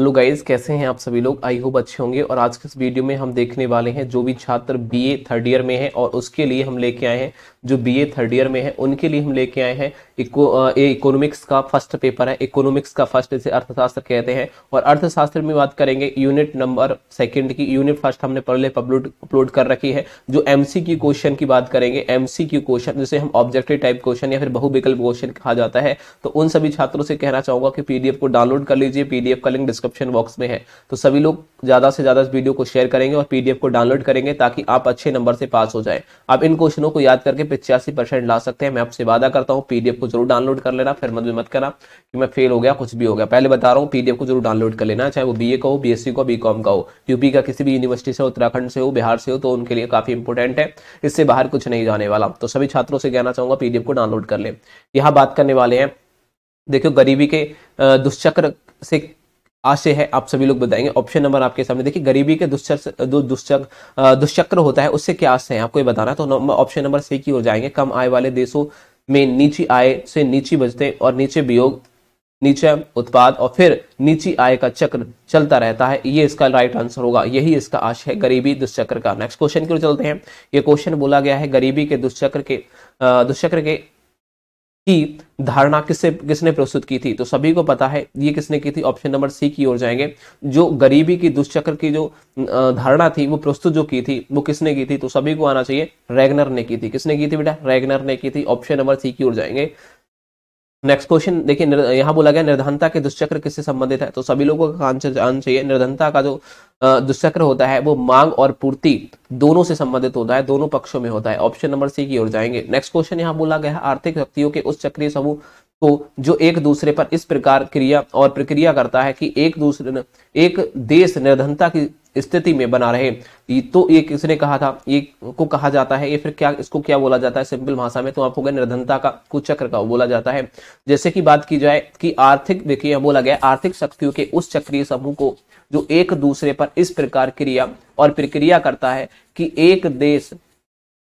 hello guys कैसे हैं आप सभी लोग आई होप अच्छे होंगे और आज के इस वीडियो में हम देखने वाले हैं जो भी छात्र बीए थर्ड ईयर में है और उसके लिए हम लेके आए हैं जो बीए थर्ड ईयर में है उनके लिए हम लेके आए हैं इकोनॉमिक्स का फर्स्ट पेपर है इकोनॉमिक्स का फर्स्ट इसे अर्थशास्त्र कहते हैं और अर्थशास्त्र में बात करेंगे यूनिट नंबर सेकंड की यूनिट फर्स्ट हमने पहले अपलोड कर रखी है जो एमसीक्यू क्वेश्चन की बात करेंगे एमसीक्यू क्वेश्चन जिसे हम ऑब्जेक्टिव टाइप क्वेश्चन या फिर बहुविकल्प क्वेश्चन कहा जाता है तो उन सभी छात्रों से कहना चाहूंगा कि पीडीएफ को डाउनलोड कर लीजिए पीडीएफ का लिंक डिस्क्रिप्शन बॉक्स में है तो सभी लोग ज्यादा से ज्यादा इस वीडियो को शेयर करेंगे और पीडीएफ को डाउनलोड करेंगे ताकि आप अच्छे नंबर से पास हो जाए आप इन क्वेश्चनों को याद करके पिचासी ला सकते हैं मैं आपसे वादा करता हूँ पीडीएफ को जरूर डाउनलोड कर लेना फिर मत भी मत करना कि मैं फेल हो गया कुछ भी हो गया पहले बता रहा हूँ पीडीएफ को जरूर डाउनलोड कर लेना चाहे वो बीए का हो बीएससी का बी कॉम का हो यूपी का किसी भी यूनिवर्सिटी से हो उत्तराखंड से हो बिहार से हो तो उनके लिए काफी इंपॉर्टेंट है इससे बाहर कुछ नहीं जाने वाला तो सभी छात्रों से कहना चाहूंगा पीडीएफ को डाउनलोड कर ले यहाँ बात करने वाले हैं देखियो गरीबी के दुष्चक्र से आशय है आप सभी लोग बताएंगे ऑप्शन नंबर आपके सामने देखिए गरीबी के दुष्चक्र दुष्चक्र दुष्चक्र होता है उससे क्या आशय है आपको ये बताना तो ऑप्शन नंबर सी की हो जाएंगे कम आय वाले देशों में नीची आय से नीची बचते और नीचे वियोग नीचे उत्पाद और फिर नीची आय का चक्र चलता रहता है ये इसका राइट आंसर होगा यही इसका आशय है गरीबी दुष्चक्र का नेक्स्ट क्वेश्चन की ओर चलते हैं ये क्वेश्चन बोला गया है गरीबी के दुष्चक्र के दुष्चक्र के की धारणा किससे किसने प्रस्तुत की थी तो सभी को पता है ये किसने की थी ऑप्शन नंबर सी की ओर जाएंगे जो गरीबी की दुष्चक्र की जो धारणा थी वो प्रस्तुत जो की थी वो किसने की थी तो सभी को आना चाहिए रेगनर ने की थी किसने की थी बेटा रेगनर ने की थी ऑप्शन नंबर सी की ओर जाएंगे नेक्स्ट क्वेश्चन देखिए यहाँ बोला गया निर्धनता के दुष्चक्र किससे संबंधित है तो सभी लोगों का आंसर आना चाहिए निर्धनता का जो दुष्चक्र होता है वो मांग और पूर्ति दोनों से संबंधित होता है दोनों पक्षों में होता है ऑप्शन नंबर सी की ओर जाएंगे नेक्स्ट क्वेश्चन यहाँ बोला गया आर्थिक व्यक्तियों के उस चक्रीय समूह को जो एक दूसरे पर इस प्रकार क्रिया और प्रक्रिया करता है कि एक दूसरे एक देश निर्धनता की स्थिति में बना रहे तो ये किसने कहा था ये को कहा जाता है ये फिर क्या इसको क्या बोला जाता है सिंपल भाषा में तो आपको निर्धनता का कुचक्र का बोला जाता है जैसे कि बात की जाए कि आर्थिक देखिए बोला गया आर्थिक शक्तियों के उस चक्रीय समूह को जो एक दूसरे पर इस प्रकार क्रिया और प्रक्रिया करता है कि एक देश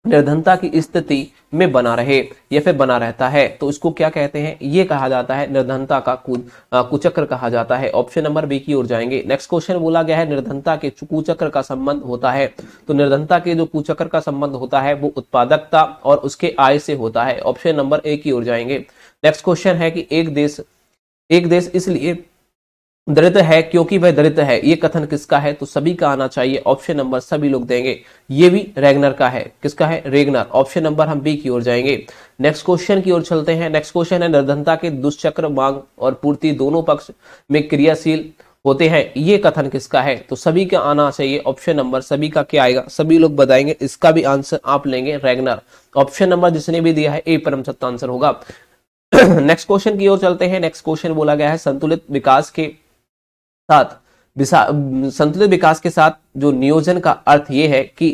निर्धनता की स्थिति में बना रहे या फिर बना रहता है तो इसको क्या कहते हैं ये कहा जाता है निर्धनता का कुचक्र कहा जाता है ऑप्शन नंबर बी की ओर जाएंगे नेक्स्ट क्वेश्चन बोला गया है निर्धनता के कुचक्र का संबंध होता है तो निर्धनता के जो कुचक्र का संबंध होता है वो उत्पादकता और उसके आय से होता है ऑप्शन नंबर ए की ओर जाएंगे नेक्स्ट क्वेश्चन है कि एक देश एक देश इसलिए दलित है क्योंकि वह दलित है ये कथन किसका है तो सभी का आना चाहिए ऑप्शन नंबर सभी लोग देंगे ये भी रेगनर का है किसका है रेगनर ऑप्शन नंबर हम बी की ओर जाएंगे नेक्स्ट क्वेश्चन की ओर चलते हैं नेक्स्ट क्वेश्चन है निर्धनता के दुष्चक्र मांग और पूर्ति दोनों पक्ष में क्रियाशील होते हैं ये कथन किसका है तो सभी का आना चाहिए ऑप्शन नंबर सभी का क्या आएगा सभी लोग बताएंगे इसका भी आंसर आप लेंगे रेगनर ऑप्शन नंबर जिसने भी दिया है ए परम सत्ता आंसर होगा नेक्स्ट क्वेश्चन की ओर चलते हैं नेक्स्ट क्वेश्चन बोला गया है संतुलित विकास के साथ संतुलित विकास के साथ जो नियोजन का अर्थ ये है कि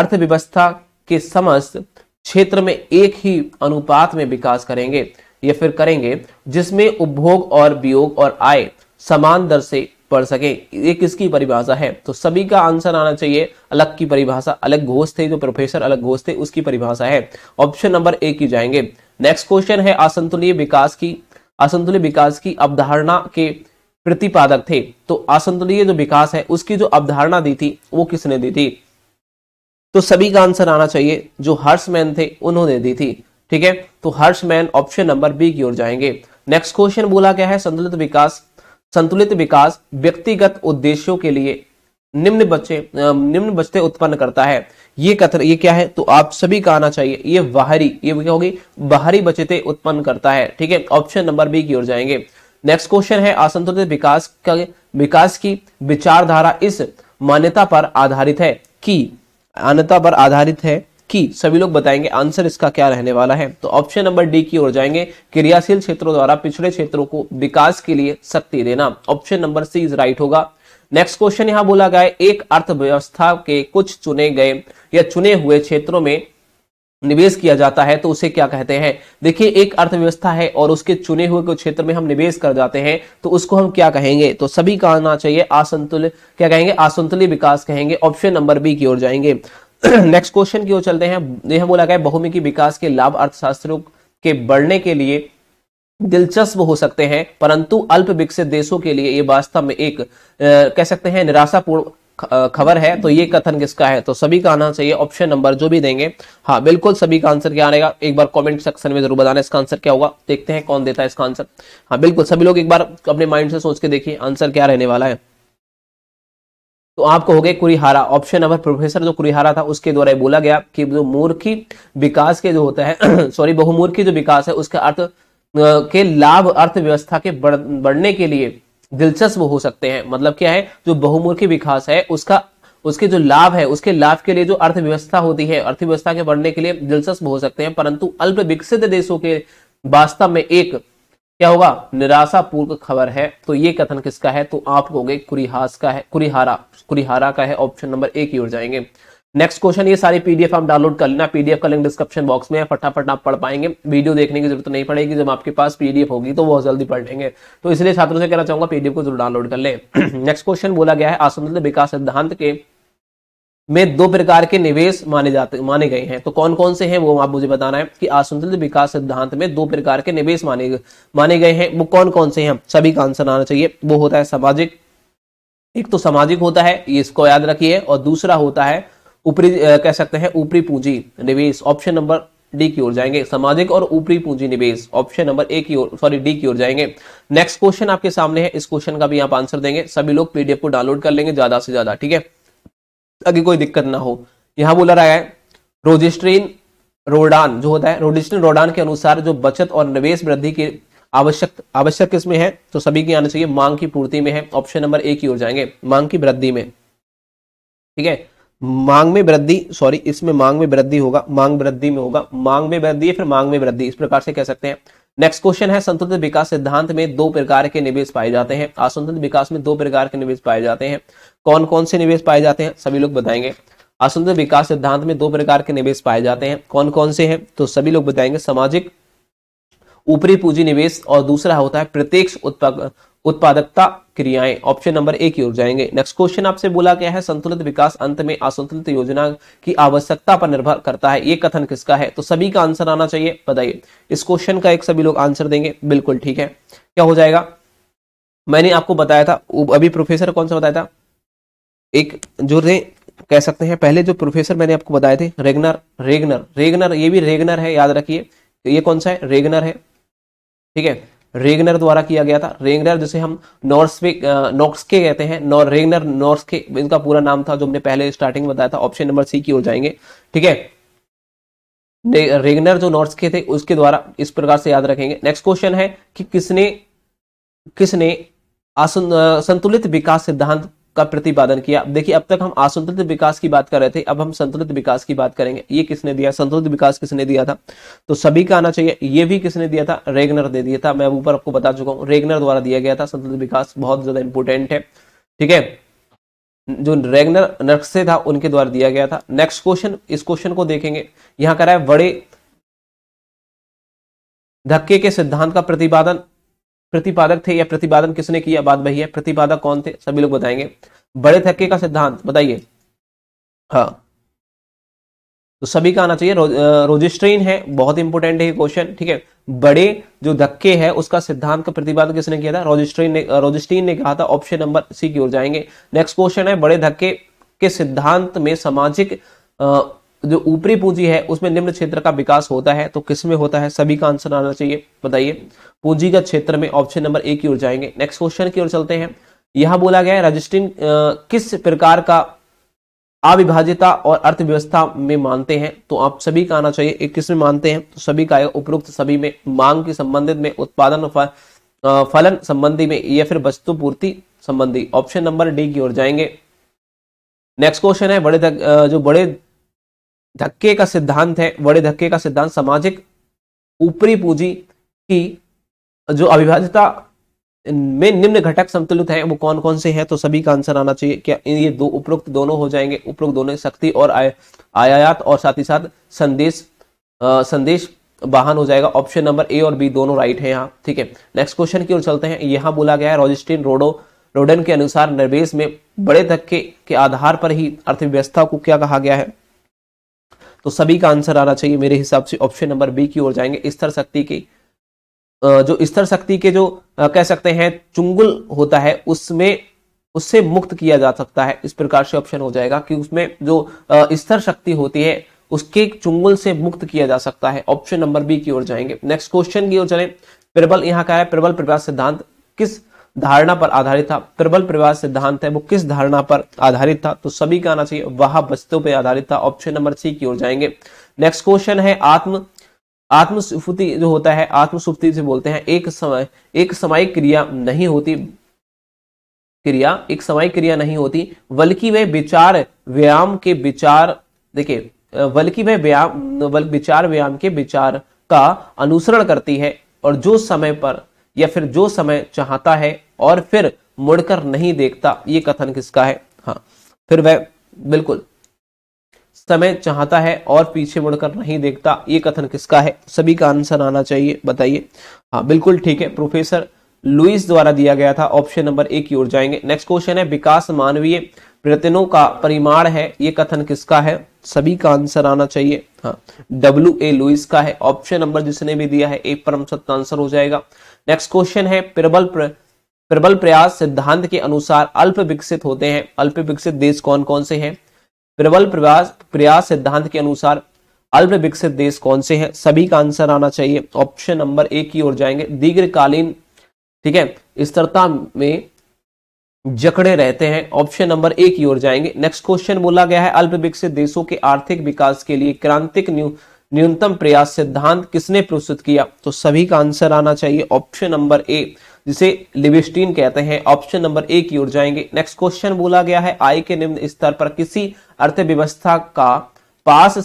अर्थव्यवस्था के समस्त क्षेत्र में एक ही अनुपात में विकास करेंगे या फिर करेंगे जिसमें उपभोग और वियोग और आय समान दर से पढ़ सके ये किसकी परिभाषा है तो सभी का आंसर आना चाहिए अलग की परिभाषा अलग घोष थे जो तो प्रोफेसर अलग घोष थे उसकी परिभाषा है ऑप्शन नंबर ए की जाएंगे नेक्स्ट क्वेश्चन है असंतुलित विकास की असंतुलित विकास की अवधारणा के प्रतिपादक थे तो असंतुलीय जो विकास है उसकी जो अवधारणा दी थी वो किसने दी थी तो सभी का आंसर आना चाहिए जो हर्षमैन थे उन्होंने दी थी ठीक है तो हर्षमैन ऑप्शन नंबर बी की ओर जाएंगे नेक्स्ट क्वेश्चन बोला गया है संतुलित विकास संतुलित विकास व्यक्तिगत उद्देश्यों के लिए निम्न बच्चे निम्न बच्चे उत्पन्न करता है ये कथन ये क्या है तो आप सभी का आना चाहिए ये बाहरी ये क्या होगी बाहरी बचते उत्पन्न करता है ठीक है ऑप्शन नंबर बी की ओर जाएंगे नेक्स्ट क्वेश्चन है असंतुलित विकास का विकास की विचारधारा इस मान्यता पर आधारित है कि मान्यता पर आधारित है कि सभी लोग बताएंगे आंसर इसका क्या रहने वाला है तो ऑप्शन नंबर डी की ओर जाएंगे क्रियाशील क्षेत्रों द्वारा पिछड़े क्षेत्रों को विकास के लिए शक्ति देना option number C is right होगा नेक्स्ट क्वेश्चन यहां बोला गया एक अर्थव्यवस्था के कुछ चुने गए या चुने हुए क्षेत्रों में निवेश किया जाता है तो उसे क्या कहते हैं देखिए एक अर्थव्यवस्था है और उसके चुने हुए क्षेत्र में हम निवेश कर जाते हैं तो उसको हम क्या कहेंगे तो सभी का आना चाहिए असंतुलित क्या कहेंगे असंतुलित विकास कहेंगे ऑप्शन नंबर बी की ओर जाएंगे नेक्स्ट क्वेश्चन की ओर चलते हैं यह बोला गया बहुमुखी विकास के लाभ अर्थशास्त्रों के बढ़ने के लिए दिलचस्प हो सकते हैं परंतु अल्प विकसित देशों के लिए ये वास्तव में एक आ, कह सकते हैं निराशापूर्ण खबर है तो ये कथन किसका है तो सभी का आना चाहिए ऑप्शन नंबर जो भी देंगे हाँ बिल्कुल सभी का आंसर क्या रहेगा एक बार कमेंट सेक्शन में जरूर बताना इसका आंसर क्या होगा देखते हैं कौन देता है इसका आंसर हाँ बिल्कुल सभी लोग एक बार अपने माइंड से सोच के देखिए आंसर क्या रहने वाला है तो आपको हो गए कुरिहारा ऑप्शन नंबर प्रोफेसर जो कुरिहारा था उसके द्वारा बोला गया कि जो मूर्खी विकास के जो होता है सॉरी बहुमूर्खी जो विकास है उसका अर्थ के लाभ अर्थव्यवस्था के बढ़ने के लिए दिलचस्प हो सकते हैं मतलब क्या है जो बहुमुखी विकास है उसका उसके जो लाभ है उसके लाभ के लिए जो अर्थव्यवस्था होती है अर्थव्यवस्था के बढ़ने के लिए दिलचस्प हो सकते हैं परंतु अल्प विकसित देशों के वास्तव में एक क्या होगा निराशापूर्वक खबर है तो ये कथन किसका है तो आप होंगे कुरिहास का है कुरिहारा कुरिहारा का है ऑप्शन नंबर एक ही उड़ जाएंगे नेक्स्ट क्वेश्चन ये सारी पीडीएफ आप डाउनलोड कर लेना पीडीएफ का लिंक डिस्क्रिप्शन बॉक्स में है फटाफट आप पढ़ पाएंगे वीडियो देखने की जरूरत नहीं पड़ेगी जब आपके पास पीडीएफ होगी तो बहुत जल्दी पढ़ लेंगे तो इसलिए छात्रों से कहना चाहूंगा पीडीएफ को जरूर डाउनलोड कर ले नेक्स्ट क्वेश्चन बोला गया है असंतुल विकास सिद्धांत के में दो प्रकार के निवेश माने जाते माने गए हैं तो कौन कौन से हैं वो आप मुझे बताना है कि असंतुलित विकास सिद्धांत में दो प्रकार के निवेश माने माने गए हैं वो कौन कौन से हैं सभी का आंसर आना चाहिए वो होता है सामाजिक एक तो सामाजिक होता है इसको याद रखिए और दूसरा होता है ऊपरी कह सकते हैं ऊपरी पूंजी निवेश ऑप्शन नंबर डी की ओर जाएंगे सामाजिक और ऊपरी पूंजी निवेश ऑप्शन नंबर ए की ओर सॉरी डी की ओर जाएंगे नेक्स्ट क्वेश्चन आपके सामने है इस क्वेश्चन का भी आप आंसर देंगे सभी लोग पीडीएफ को डाउनलोड कर लेंगे ज्यादा से ज्यादा ठीक है ताकि कोई दिक्कत ना हो यहां बोला रहा है रोजिस्ट्रीन रोडान जो होता है रोजिस्ट्रीन रोडान के अनुसार जो बचत और निवेश वृद्धि की आवश्यक आवश्यक किसमें है तो सभी की आना चाहिए मांग की पूर्ति में है ऑप्शन नंबर ए की ओर जाएंगे मांग की वृद्धि में ठीक है मांग में वृद्धि सॉरी इसमें मांग में वृद्धि होगा मांग वृद्धि में होगा मांग में वृद्धि या फिर मांग में वृद्धि इस प्रकार से कह सकते हैं नेक्स्ट क्वेश्चन है संतुलित विकास सिद्धांत में दो प्रकार के निवेश पाए जाते हैं असंतुलित विकास में दो प्रकार के निवेश पाए जाते हैं कौन कौन से निवेश पाए जाते हैं सभी लोग बताएंगे असंतुलित विकास सिद्धांत में दो प्रकार के निवेश पाए जाते हैं कौन कौन से हैं तो सभी लोग बताएंगे सामाजिक ऊपरी पूंजी निवेश और दूसरा होता है प्रत्यक्ष उत्पाद उत्पादकता क्रियाएं ऑप्शन नंबर ए की ओर जाएंगे नेक्स्ट क्वेश्चन आपसे बोला गया है संतुलित विकास अंत में असंतुलित योजना की आवश्यकता पर निर्भर करता है ये कथन किसका है तो सभी का आंसर आना चाहिए बताइए इस क्वेश्चन का एक सभी लोग आंसर देंगे बिल्कुल ठीक है क्या हो जाएगा मैंने आपको बताया था अभी प्रोफेसर कौन सा बताया था एक जो रे कह सकते हैं पहले जो प्रोफेसर मैंने आपको बताए थे रेगनर रेगनर रेगनर ये भी रेगनर है याद रखिए ये कौन सा है रेगनर है ठीक है रेगनर द्वारा किया गया था रेगनर जिसे हम नॉर्सवे नॉक्सके कहते हैं नॉर रेगनर नॉर्सके इनका पूरा नाम था जो हमने पहले स्टार्टिंग में बताया था ऑप्शन नंबर सी की ओर जाएंगे ठीक है रेगनर जो नॉर्स के थे उसके द्वारा इस प्रकार से याद रखेंगे नेक्स्ट क्वेश्चन है कि किसने किसने संतुलित विकास सिद्धांत का प्रतिपादन किया देखिए अब तक हम असंतुलित विकास की बात कर रहे थे अब हम संतुलित विकास की बात करेंगे ये किसने दिया संतुलित विकास किसने दिया था तो सभी का आना चाहिए ये भी किसने दिया था रेगनर दे दिया था मैं ऊपर आपको बता चुका हूँ रेगनर द्वारा दिया गया था संतुलित विकास बहुत ज्यादा इंपोर्टेंट है ठीक है जो रेगनर नक्शे था उनके द्वारा दिया गया था नेक्स्ट क्वेश्चन इस क्वेश्चन को देखेंगे यहां करा है बड़े धक्के के सिद्धांत का प्रतिपादन प्रतिपादक थे या प्रतिपादन किसने किया बात वही है प्रतिपादक कौन थे सभी लोग बताएंगे बड़े थक्के का सिद्धांत बताइए हाँ तो सभी का आना चाहिए रो, रोजिस्ट्रीन है बहुत इंपॉर्टेंट है क्वेश्चन ठीक है बड़े जो धक्के है उसका सिद्धांत का प्रतिपादन किसने किया था रोजिस्ट्रीन ने रोजिस्ट्रीन ने कहा था ऑप्शन नंबर सी की ओर जाएंगे नेक्स्ट क्वेश्चन है बड़े धक्के के सिद्धांत में सामाजिक जो ऊपरी पूंजी है उसमें निम्न क्षेत्र का विकास होता है तो किसमें होता है सभी का आंसर आना चाहिए बताइए पूंजी का क्षेत्र में ऑप्शन नंबर ए की ओर जाएंगे नेक्स्ट क्वेश्चन की ओर चलते हैं यहां बोला गया है रजिस्ट्रिंग किस प्रकार का अविभाजिता और अर्थव्यवस्था में मानते हैं तो आप सभी का आना चाहिए एक किसमें मानते हैं तो सभी का उपरोक्त सभी में मांग के संबंधित में उत्पादन फलन संबंधी में या फिर वस्तु पूर्ति संबंधी ऑप्शन नंबर डी की ओर जाएंगे नेक्स्ट क्वेश्चन है बड़े तक जो बड़े धक्के का सिद्धांत है बड़े धक्के का सिद्धांत सामाजिक ऊपरी पूंजी की जो अविभाज्यता में निम्न घटक संतुलित है वो कौन कौन से हैं तो सभी का आंसर आना चाहिए क्या ये दो उपरोक्त दोनों हो जाएंगे उपरोक्त दोनों शक्ति और आय आयात और साथ ही साथ संदेश आ, संदेश वाहन हो जाएगा ऑप्शन नंबर ए और बी दोनों राइट है यहाँ ठीक है नेक्स्ट क्वेश्चन की ओर चलते हैं यहाँ बोला गया है रोजिस्टिन रोडो रोडन के अनुसार निर्वेश में बड़े धक्के के आधार पर ही अर्थव्यवस्था को क्या कहा गया है तो सभी का आंसर आना चाहिए मेरे हिसाब से ऑप्शन नंबर बी की ओर जाएंगे स्तर शक्ति की जो स्तर शक्ति के जो कह सकते हैं चुंगुल होता है उसमें उससे मुक्त किया जा सकता है इस प्रकार से ऑप्शन हो जाएगा कि उसमें जो स्तर शक्ति होती है उसके चुंगुल से मुक्त किया जा सकता है ऑप्शन नंबर बी की ओर जाएंगे नेक्स्ट क्वेश्चन की ओर चले प्रबल यहाँ का है प्रबल प्रभाव सिद्धांत किस धारणा पर आधारित था प्रबल प्रवाह सिद्धांत है वो किस धारणा पर आधारित था तो सभी का आना चाहिए वह वस्तु पर आधारित था ऑप्शन नंबर सी की ओर जाएंगे नेक्स्ट क्वेश्चन है आत्म आत्मसुफुति जो होता है आत्मसुफुति से बोलते हैं एक समय एक समय क्रिया नहीं होती क्रिया एक समय क्रिया नहीं होती बल्कि वह विचार व्यायाम के विचार देखिए बल्कि वह व्यायाम विचार व्यायाम के विचार का अनुसरण करती है और जो समय पर या फिर जो समय चाहता है और फिर मुड़कर नहीं देखता ये कथन किसका है हाँ फिर वह बिल्कुल समय चाहता है और पीछे मुड़कर नहीं देखता ये कथन किसका है सभी का आंसर आना चाहिए बताइए हाँ बिल्कुल ठीक है प्रोफेसर लुइस द्वारा दिया गया था ऑप्शन नंबर एक की ओर जाएंगे नेक्स्ट क्वेश्चन है विकास मानवीय प्रयत्नों का परिमाण है ये कथन किसका है सभी का आंसर आना चाहिए हाँ डब्ल्यू ए लुइस का है ऑप्शन नंबर जिसने भी दिया है एक परम सत्य आंसर हो जाएगा नेक्स्ट क्वेश्चन है प्रबल प्र, प्रबल प्रयास सिद्धांत के अनुसार अल्प विकसित होते हैं अल्प विकसित देश कौन कौन से हैं प्रबल प्रयास प्रयास सिद्धांत के अनुसार अल्प विकसित देश कौन से हैं सभी का आंसर आना चाहिए ऑप्शन नंबर ए की ओर जाएंगे दीर्घकालीन ठीक है स्थिरता में जकड़े रहते हैं ऑप्शन नंबर ए की ओर जाएंगे नेक्स्ट क्वेश्चन बोला गया है अल्प विकसित देशों के आर्थिक विकास के लिए क्रांतिक न्यू न्यूनतम प्रयास सिद्धांत किसने प्रस्तुत किया तो सभी का आंसर आना चाहिए ऑप्शन नंबर ए जिसे लिबिस्टीन कहते हैं ऑप्शन नंबर ए की ओर जाएंगे नेक्स्ट क्वेश्चन बोला गया है आय के निम्न स्तर पर किसी अर्थव्यवस्था का पास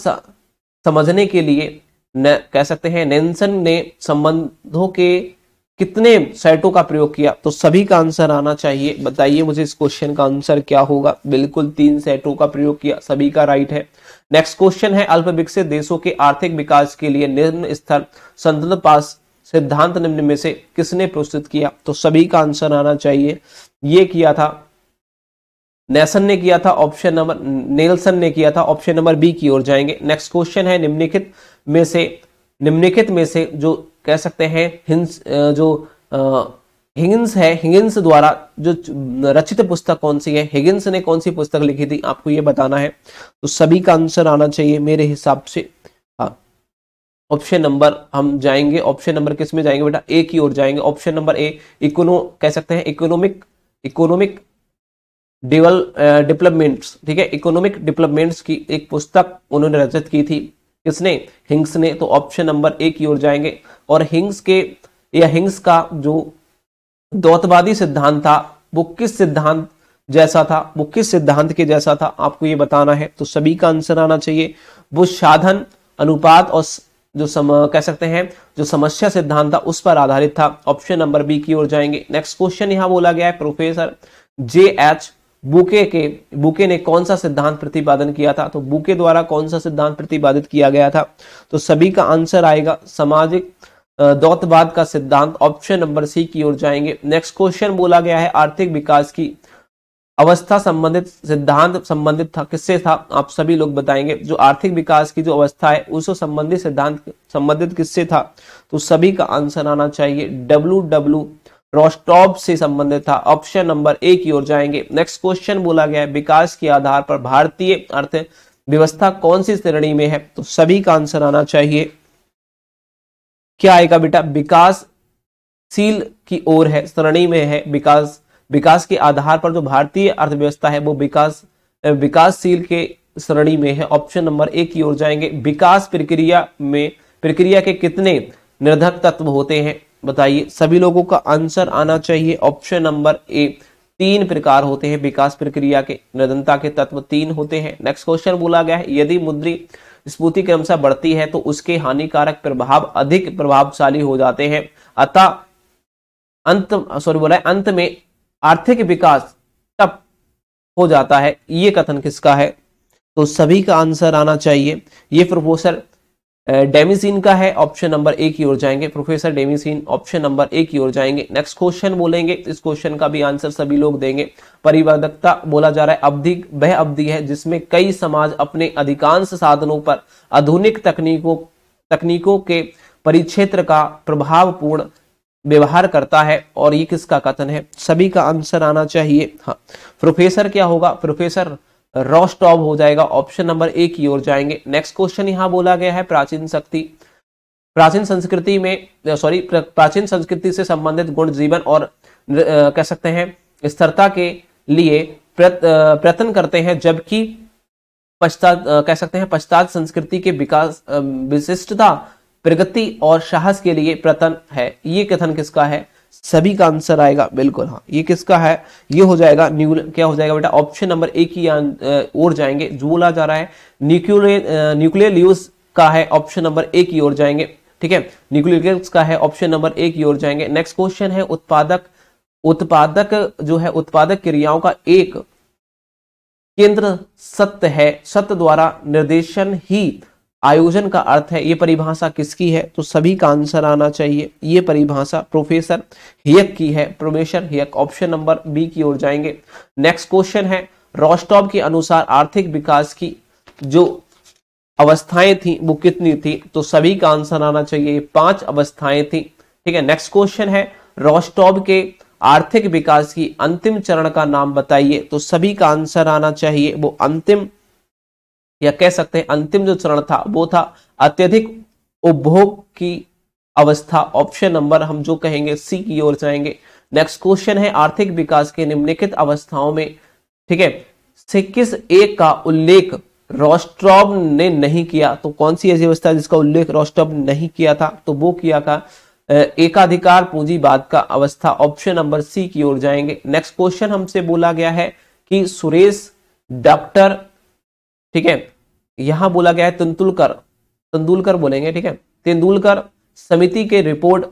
समझने के लिए न, कह सकते हैं नेंसन ने संबंधों के कितने सेटों का प्रयोग किया तो सभी का आंसर आना चाहिए बताइए मुझे इस क्वेश्चन का आंसर क्या होगा बिल्कुल तीन सेटों का प्रयोग किया सभी का राइट है नेक्स्ट क्वेश्चन है अल्प विकसित देशों के आर्थिक विकास के लिए निम्न स्तर संतुल पास सिद्धांत निम्न में से किसने प्रस्तुत किया तो सभी का आंसर आना चाहिए ये किया था नेसन ने किया था ऑप्शन नंबर नेल्सन ने किया था ऑप्शन नंबर बी की ओर जाएंगे नेक्स्ट क्वेश्चन है निम्नलिखित में से निम्नलिखित में से जो कह सकते हैं हिंस जो हिगिंस है हिगिंस द्वारा जो रचित पुस्तक कौन सी है हिगिंस ने कौन सी पुस्तक लिखी थी आपको ये बताना है तो सभी का आंसर आना चाहिए मेरे हिसाब से हाँ ऑप्शन नंबर हम जाएंगे ऑप्शन नंबर किस में जाएंगे बेटा ए की ओर जाएंगे ऑप्शन नंबर ए इकोनो कह सकते हैं इकोनॉमिक इकोनॉमिक डेवल डेवलपमेंट्स ठीक है इकोनॉमिक डेवलपमेंट्स की एक पुस्तक उन्होंने रचित की थी किसने हिंग्स ने तो ऑप्शन नंबर ए की ओर जाएंगे और हिंग्स के या हिंग्स का जो द्वतवादी सिद्धांत था वो किस सिद्धांत जैसा था वो किस सिद्धांत के जैसा था आपको ये बताना है तो सभी का आंसर आना चाहिए वो साधन अनुपात और जो सम कह सकते हैं जो समस्या सिद्धांत था उस पर आधारित था ऑप्शन नंबर बी की ओर जाएंगे नेक्स्ट क्वेश्चन यहां बोला गया है प्रोफेसर जे एच बुके के बुके ने कौन सा सिद्धांत प्रतिपादन किया था तो बुके द्वारा कौन सा सिद्धांत प्रतिपादित किया गया था तो सभी का आंसर आएगा सामाजिक दौतवाद का सिद्धांत ऑप्शन नंबर सी की ओर जाएंगे नेक्स्ट क्वेश्चन बोला गया है आर्थिक विकास की अवस्था संबंधित सिद्धांत संबंधित था किससे था आप सभी लोग बताएंगे जो आर्थिक विकास की जो अवस्था है उसको संबंधित सिद्धांत संबंधित किससे था तो सभी का आंसर आना चाहिए डब्ल्यू डब्ल्यू रोस्टॉप से संबंधित था ऑप्शन नंबर ए की ओर जाएंगे नेक्स्ट क्वेश्चन बोला गया है विकास के आधार पर भारतीय अर्थ व्यवस्था कौन सी श्रेणी में है तो सभी का आंसर आना चाहिए क्या आएगा बेटा विकासशील की ओर है श्रेणी में है विकास विकास के आधार पर जो भारतीय अर्थव्यवस्था है वो विकास विकासशील के श्रेणी में है ऑप्शन नंबर ए की ओर जाएंगे विकास प्रक्रिया में प्रक्रिया के कितने निर्धक तत्व होते हैं बताइए सभी लोगों का आंसर आना चाहिए ऑप्शन नंबर ए तीन प्रकार होते हैं विकास प्रक्रिया के निरंतरता के तत्व तीन होते हैं नेक्स्ट क्वेश्चन बोला गया है यदि मुद्री स्फूर्ति क्रमशः बढ़ती है तो उसके हानिकारक प्रभाव अधिक प्रभावशाली हो जाते हैं अतः अंत सॉरी बोला है अंत में आर्थिक विकास टप हो जाता है ये कथन किसका है तो सभी का आंसर आना चाहिए ये प्रोफेसर डेमिसिन का है ऑप्शन नंबर ए की ओर जाएंगे प्रोफेसर डेमिसिन ऑप्शन नंबर ए की ओर जाएंगे नेक्स्ट क्वेश्चन बोलेंगे इस क्वेश्चन का भी आंसर सभी लोग देंगे परिवर्धकता बोला जा रहा है अवधि वह अवधि है जिसमें कई समाज अपने अधिकांश साधनों पर आधुनिक तकनीकों तकनीकों के परिक्षेत्र का प्रभावपूर्ण व्यवहार करता है और ये किसका कथन है सभी का आंसर आना चाहिए हाँ प्रोफेसर क्या होगा प्रोफेसर ऑफ हो जाएगा ऑप्शन नंबर ए की ओर जाएंगे नेक्स्ट क्वेश्चन यहां बोला गया है प्राचीन शक्ति प्राचीन संस्कृति में सॉरी प्राचीन संस्कृति से संबंधित गुण जीवन और कह सकते हैं स्थिरता के लिए प्रयत्न करते हैं जबकि पश्चात कह सकते हैं पश्चात संस्कृति के विकास विशिष्टता प्रगति और साहस के लिए प्रतन है ये कथन किसका है सभी का आंसर आएगा बिल्कुल हाँ ये किसका है ये हो जाएगा न्यूल क्या हो जाएगा बेटा ऑप्शन नंबर ए की ओर जाएंगे जो बोला जा रहा है न्यूक्लियर न्यूक्लियर ल्यूज का है ऑप्शन नंबर ए की ओर जाएंगे ठीक है न्यूक्लियर का है ऑप्शन नंबर ए की ओर जाएंगे नेक्स्ट क्वेश्चन है उत्पादक उत्पादक जो है उत्पादक क्रियाओं का एक केंद्र सत्य है सत्य द्वारा निर्देशन ही आयोजन का अर्थ है ये परिभाषा किसकी है तो सभी का आंसर आना चाहिए ये परिभाषा प्रोफेसर हियक की है professor Hayek option number B की ओर जाएंगे नेक्स्ट क्वेश्चन है रोस्टॉप के अनुसार आर्थिक विकास की जो अवस्थाएं थी वो कितनी थी तो सभी का आंसर आना चाहिए पांच अवस्थाएं थी ठीक है नेक्स्ट क्वेश्चन है रोस्टॉप के आर्थिक विकास की अंतिम चरण का नाम बताइए तो सभी का आंसर आना चाहिए वो अंतिम या कह सकते हैं अंतिम जो चरण था वो था अत्यधिक उपभोग की अवस्था ऑप्शन नंबर हम जो कहेंगे सी की ओर जाएंगे नेक्स्ट क्वेश्चन है आर्थिक विकास के निम्नलिखित अवस्थाओं में ठीक है सिक्किस ए का उल्लेख रोस्ट्रॉब ने नहीं किया तो कौन सी ऐसी अवस्था जिसका उल्लेख रोस्ट्रॉब ने नहीं किया था तो वो किया का एकाधिकार पूंजीवाद का अवस्था ऑप्शन नंबर सी की ओर जाएंगे नेक्स्ट क्वेश्चन हमसे बोला गया है कि सुरेश डॉक्टर ठीक है यहां बोला गया है तेंदुलकर तेंदुलकर बोलेंगे ठीक है तेंदुलकर समिति के रिपोर्ट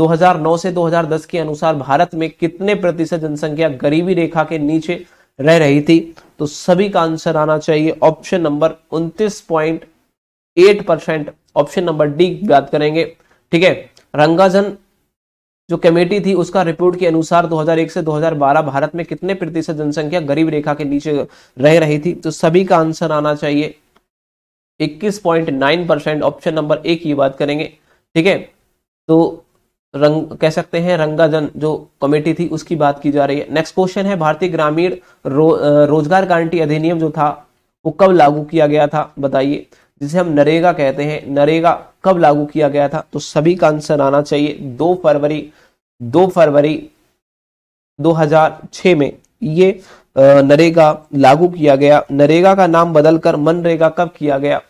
2009 से 2010 के अनुसार भारत में कितने प्रतिशत जनसंख्या गरीबी रेखा के नीचे रह रही थी तो सभी का आंसर आना चाहिए ऑप्शन नंबर उन्तीस point eight percent option number D बात करेंगे ठीक है रंगाजन जो कमेटी थी उसका रिपोर्ट के अनुसार 2001 से 2012 भारत में कितने प्रतिशत जनसंख्या गरीब रेखा के नीचे रह रही थी तो सभी का आंसर आना चाहिए 21.9 परसेंट ऑप्शन नंबर ए की बात करेंगे ठीक है तो रंग कह सकते हैं रंगाजन जो कमेटी थी उसकी बात की जा रही है नेक्स्ट क्वेश्चन है भारतीय ग्रामीण रो, रोजगार गारंटी अधिनियम जो था वो कब लागू किया गया था बताइए जिसे हम नरेगा कहते हैं नरेगा कब लागू किया गया था तो सभी का आंसर आना चाहिए दो फरवरी दो फरवरी 2006 में ये नरेगा लागू किया गया नरेगा का नाम बदलकर मनरेगा कब किया गया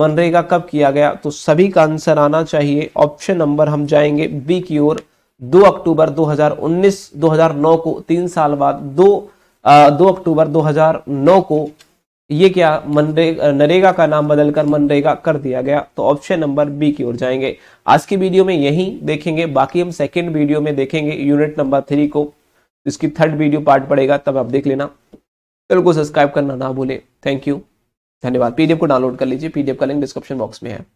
मनरेगा कब किया गया तो सभी का आंसर आना चाहिए ऑप्शन नंबर हम जाएंगे बी की ओर 2 अक्टूबर 2019 2009 को तीन साल बाद दो आ, दो अक्टूबर 2009 को ये क्या मनरेगा नरेगा का नाम बदलकर मनरेगा कर दिया गया तो ऑप्शन नंबर बी की ओर जाएंगे आज की वीडियो में यही देखेंगे बाकी हम सेकेंड वीडियो में देखेंगे यूनिट नंबर थ्री को इसकी थर्ड वीडियो पार्ट पड़ेगा तब आप देख लेना चैनल को सब्सक्राइब करना ना भूलें थैंक यू धन्यवाद पीडीएफ को डाउनलोड कर लीजिए पीडीएफ का लिंक डिस्क्रिप्शन बॉक्स में है